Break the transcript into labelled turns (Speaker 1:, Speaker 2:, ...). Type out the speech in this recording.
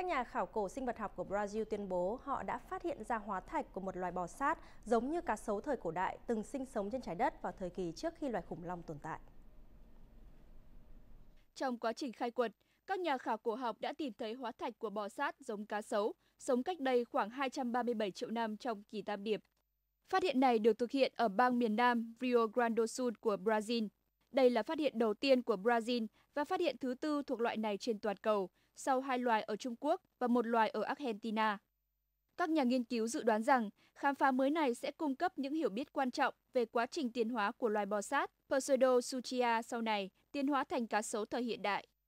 Speaker 1: Các nhà khảo cổ sinh vật học của Brazil tuyên bố họ đã phát hiện ra hóa thạch của một loài bò sát giống như cá sấu thời cổ đại từng sinh sống trên trái đất vào thời kỳ trước khi loài khủng long tồn tại.
Speaker 2: Trong quá trình khai quật, các nhà khảo cổ học đã tìm thấy hóa thạch của bò sát giống cá sấu, sống cách đây khoảng 237 triệu năm trong kỳ tam điệp. Phát hiện này được thực hiện ở bang miền Nam Rio Grande do Sul của Brazil – đây là phát hiện đầu tiên của Brazil và phát hiện thứ tư thuộc loại này trên toàn cầu, sau hai loài ở Trung Quốc và một loài ở Argentina. Các nhà nghiên cứu dự đoán rằng khám phá mới này sẽ cung cấp những hiểu biết quan trọng về quá trình tiến hóa của loài bò sát Pseudosuchia sau này tiến hóa thành cá sấu thời hiện đại.